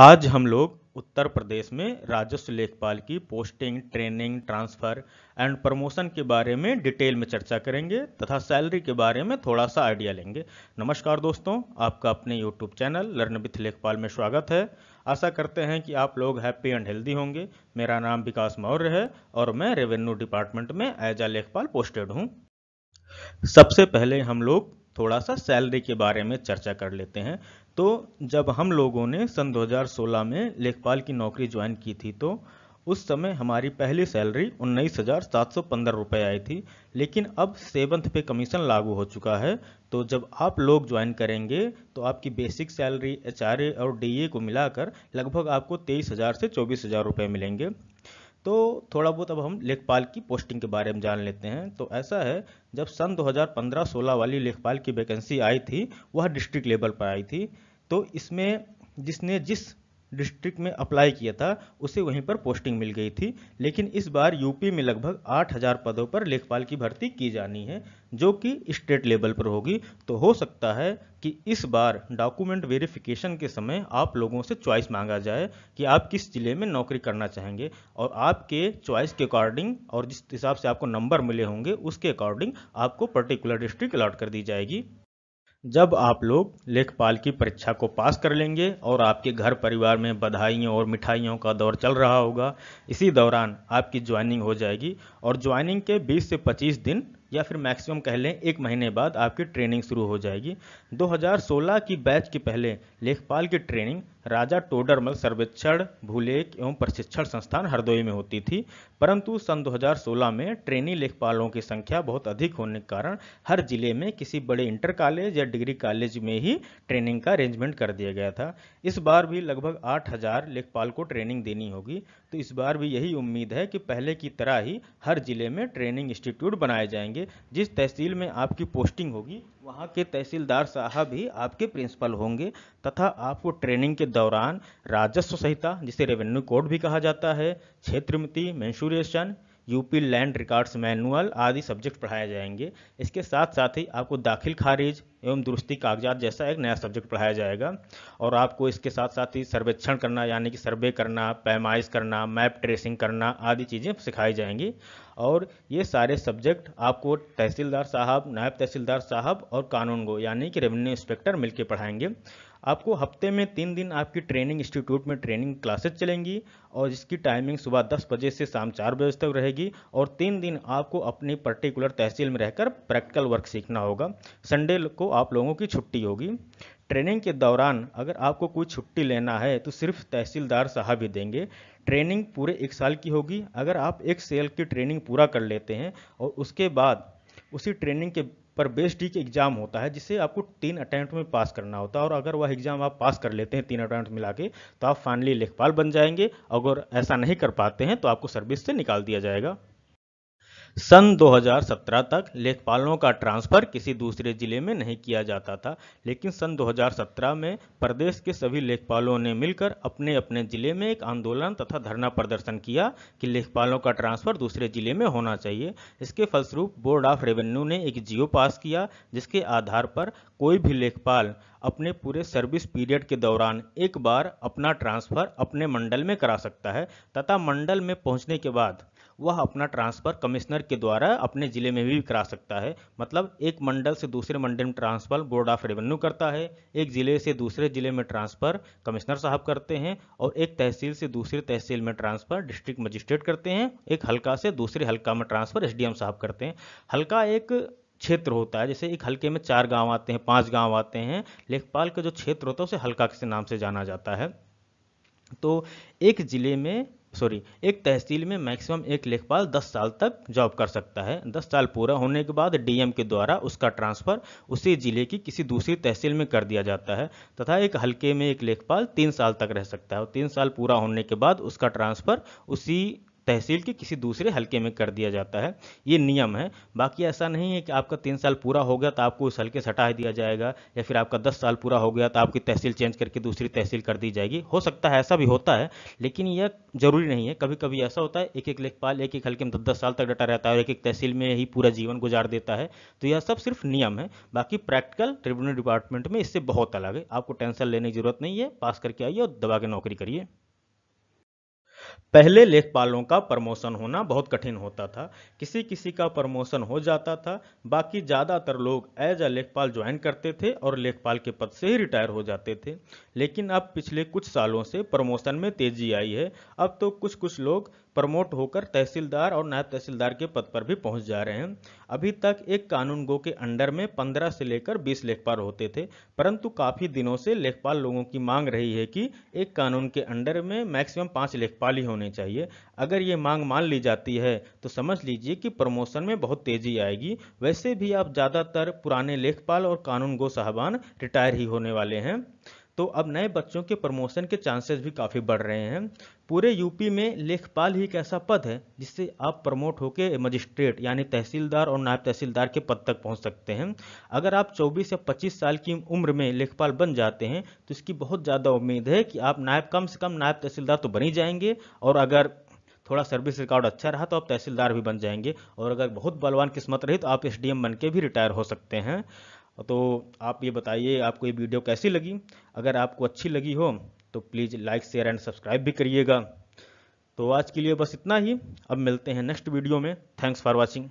आज हम लोग उत्तर प्रदेश में राजस्व लेखपाल की posting training transfer and promotion के बारे में डिटेल में चर्चा करेंगे तथा सैलरी के बारे में थोड़ा सा आइडिया लेंगे नमस्कार दोस्तों आपका अपने यूट्यूब चैनल लर्न विथ लेखपाल में स्वागत है आशा करते हैं कि आप लोग हैप्पी एंड हेल्दी होंगे मेरा नाम विकास मौर्य है और मैं रेवेन्यू डिपार्टमेंट में एज अ लेखपाल पोस्टेड हूँ सबसे पहले हम लोग थोड़ा सा सैलरी के बारे में चर्चा कर लेते हैं तो जब हम लोगों ने सन 2016 में लेखपाल की नौकरी ज्वाइन की थी तो उस समय हमारी पहली सैलरी उन्नीस हज़ार सात सौ पंद्रह रुपये आई थी लेकिन अब सेवन्थ पे कमीशन लागू हो चुका है तो जब आप लोग ज्वाइन करेंगे तो आपकी बेसिक सैलरी एच और डी को मिलाकर लगभग आपको तेईस हज़ार से चौबीस हज़ार रुपये मिलेंगे तो थोड़ा बहुत अब हम लेखपाल की पोस्टिंग के बारे में जान लेते हैं तो ऐसा है जब सन 2015-16 वाली लेखपाल की वैकेंसी आई थी वह डिस्ट्रिक्ट लेवल पर आई थी तो इसमें जिसने जिस डिस्ट्रिक्ट में अप्लाई किया था उसे वहीं पर पोस्टिंग मिल गई थी लेकिन इस बार यूपी में लगभग 8000 पदों पर लेखपाल की भर्ती की जानी है जो कि स्टेट लेवल पर होगी तो हो सकता है कि इस बार डॉक्यूमेंट वेरिफिकेशन के समय आप लोगों से चॉइस मांगा जाए कि आप किस ज़िले में नौकरी करना चाहेंगे और आपके चॉइस के अकॉर्डिंग और जिस हिसाब से आपको नंबर मिले होंगे उसके अकॉर्डिंग आपको पर्टिकुलर डिस्ट्रिक्ट अलॉट कर दी जाएगी जब आप लोग लेखपाल की परीक्षा को पास कर लेंगे और आपके घर परिवार में बधाइयों और मिठाइयों का दौर चल रहा होगा इसी दौरान आपकी ज्वाइनिंग हो जाएगी और ज्वाइनिंग के 20 से 25 दिन या फिर मैक्सिमम कह लें एक महीने बाद आपकी ट्रेनिंग शुरू हो जाएगी 2016 की बैच के पहले लेखपाल की ट्रेनिंग राजा टोडरमल सर्वेक्षण भूलेख एवं प्रशिक्षण संस्थान हरदोई में होती थी परंतु सन 2016 में ट्रेनी लेखपालों की संख्या बहुत अधिक होने के कारण हर जिले में किसी बड़े इंटर कॉलेज या डिग्री कॉलेज में ही ट्रेनिंग का अरेंजमेंट कर दिया गया था इस बार भी लगभग आठ लेखपाल को ट्रेनिंग देनी होगी तो इस बार भी यही उम्मीद है कि पहले की तरह ही हर जिले में ट्रेनिंग इंस्टीट्यूट बनाए जाएंगे जाएंगे जिस तहसील में आपकी पोस्टिंग होगी वहाँ के तहसीलदार साहब ही आपके प्रिंसिपल होंगे तथा आपको ट्रेनिंग के दौरान राजस्व संहिता जिसे रेवेन्यू कोड भी कहा जाता है क्षेत्रमिति mensuration UP land records manual आदि सब्जेक्ट पढ़ाए जाएंगे इसके साथ साथ ही आपको दाखिल खारिज एवं दुरुस्ती कागजात जैसा एक नया सब्जेक्ट पढ़ाया जाएगा और आपको इसके साथ साथ ही सर्वेक्षण करना यानी कि सर्वे करना पैमाइश करना मैप ट्रेसिंग करना आदि चीज़ें सिखाई जाएंगी और ये सारे सब्जेक्ट आपको तहसीलदार साहब नायब तहसीलदार साहब और कानून को यानी कि रेवेन्यू इंस्पेक्टर मिलकर पढ़ाएंगे आपको हफ्ते में तीन दिन आपकी ट्रेनिंग इंस्टीट्यूट में ट्रेनिंग क्लासेज चलेंगी और इसकी टाइमिंग सुबह दस बजे से शाम चार बजे तक रहेगी और तीन दिन आपको अपनी पर्टिकुलर तहसील में रहकर प्रैक्टिकल वर्क सीखना होगा संडे को आप लोगों की छुट्टी होगी ट्रेनिंग के दौरान अगर आपको कोई छुट्टी लेना है तो सिर्फ तहसीलदार साहब ही देंगे ट्रेनिंग पूरे एक साल की होगी अगर आप एक सेल की ट्रेनिंग पूरा कर लेते हैं और उसके बाद उसी ट्रेनिंग के पर बेस डी के एग्ज़ाम होता है जिसे आपको तीन अटैम्प्ट में पास करना होता है और अगर वह एग्ज़ाम आप पास कर लेते हैं तीन अटैम्प्ट मिला के तो आप फाइनली लेखपाल बन जाएंगे अगर ऐसा नहीं कर पाते हैं तो आपको सर्विस से निकाल दिया जाएगा सन 2017 तक लेखपालों का ट्रांसफर किसी दूसरे जिले में नहीं किया जाता था लेकिन सन 2017 में प्रदेश के सभी लेखपालों ने मिलकर अपने अपने जिले में एक आंदोलन तथा धरना प्रदर्शन किया कि लेखपालों का ट्रांसफर दूसरे जिले में होना चाहिए इसके फलस्वरूप बोर्ड ऑफ रेवेन्यू ने एक जियो पास किया जिसके आधार पर कोई भी लेखपाल अपने पूरे सर्विस पीरियड के दौरान एक बार अपना ट्रांसफर अपने मंडल में करा सकता है तथा मंडल में पहुंचने के बाद वह अपना ट्रांसफ़र कमिश्नर के द्वारा अपने ज़िले में भी करा सकता है मतलब एक मंडल से दूसरे मंडल में ट्रांसफ़र बोर्ड ऑफ रेवेन्यू करता है एक ज़िले से दूसरे ज़िले में ट्रांसफ़र कमिश्नर साहब करते हैं और एक तहसील से दूसरे तहसील में ट्रांसफ़र डिस्ट्रिक्ट मजिस्ट्रेट करते हैं एक हल्का से दूसरे हल्का में ट्रांसफ़र एस साहब करते हैं हल्का एक क्षेत्र होता है जैसे एक हल्के में चार गांव आते हैं पांच गांव आते हैं लेखपाल का जो क्षेत्र होता है उसे हल्का के नाम से जाना जाता है तो एक ज़िले में सॉरी एक तहसील में मैक्सिमम एक लेखपाल 10 साल तक जॉब कर सकता है 10 साल पूरा होने के बाद डीएम के द्वारा उसका ट्रांसफ़र उसी जिले की किसी दूसरी तहसील में कर दिया जाता है तथा एक हलके में एक लेखपाल तीन साल तक रह सकता है और तीन साल पूरा होने के बाद उसका ट्रांसफ़र उसी तहसील के किसी दूसरे हलके में कर दिया जाता है ये नियम है बाकी ऐसा नहीं है कि आपका तीन साल पूरा हो गया तो आपको उस हल्के से हटा दिया जाएगा या फिर आपका दस साल पूरा हो गया तो आपकी तहसील चेंज करके दूसरी तहसील कर दी जाएगी हो सकता है ऐसा भी होता है लेकिन यह जरूरी नहीं है कभी कभी ऐसा होता है एक एक लेखपाल एक एक हल्के में दस तो दस साल तक डटा रहता है और एक एक तहसील में ही पूरा जीवन गुजार देता है तो यह सब सिर्फ नियम है बाकी प्रैक्टिकल ट्रिब्यूनल डिपार्टमेंट में इससे बहुत अलग है आपको टेंशन लेने की जरूरत नहीं है पास करके आइए और दबा के नौकरी करिए पहले लेखपालों का प्रमोशन होना बहुत कठिन होता था किसी किसी का प्रमोशन हो जाता था बाकी ज़्यादातर लोग एज अ लेखपाल ज्वाइन करते थे और लेखपाल के पद से ही रिटायर हो जाते थे लेकिन अब पिछले कुछ सालों से प्रमोशन में तेजी आई है अब तो कुछ कुछ लोग प्रमोट होकर तहसीलदार और नायब तहसीलदार के पद पर भी पहुंच जा रहे हैं अभी तक एक कानून गो के अंडर में 15 से लेकर 20 लेखपाल होते थे परंतु काफ़ी दिनों से लेखपाल लोगों की मांग रही है कि एक कानून के अंडर में मैक्सिमम पाँच लेखपाल ही होने चाहिए अगर ये मांग मान ली जाती है तो समझ लीजिए कि प्रमोशन में बहुत तेज़ी आएगी वैसे भी आप ज़्यादातर पुराने लेखपाल और कानून गो साहबान रिटायर ही होने वाले हैं तो अब नए बच्चों के प्रमोशन के चांसेस भी काफ़ी बढ़ रहे हैं पूरे यूपी में लेखपाल ही एक ऐसा पद है जिससे आप प्रमोट होकर मजिस्ट्रेट यानी तहसीलदार और नायब तहसीलदार के पद तक पहुंच सकते हैं अगर आप 24 या 25 साल की उम्र में लेखपाल बन जाते हैं तो इसकी बहुत ज़्यादा उम्मीद है कि आप नायब कम से कम नायब तहसीलदार तो बन ही जाएंगे और अगर थोड़ा सर्विस रिकॉर्ड अच्छा रहा तो आप तहसीलदार भी बन जाएंगे और अगर बहुत बलवान किस्मत रही तो आप एस बन के भी रिटायर हो सकते हैं तो आप ये बताइए आपको ये वीडियो कैसी लगी अगर आपको अच्छी लगी हो तो please like share and subscribe भी करिएगा तो आज के लिए बस इतना ही अब मिलते हैं नेक्स्ट वीडियो में थैंक्स फॉर वॉचिंग